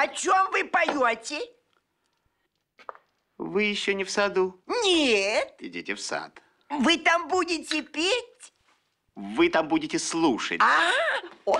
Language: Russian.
О чем вы поете? Вы еще не в саду? Нет. Идите в сад. Вы там будете петь? Вы там будете слушать. А, -а, -а.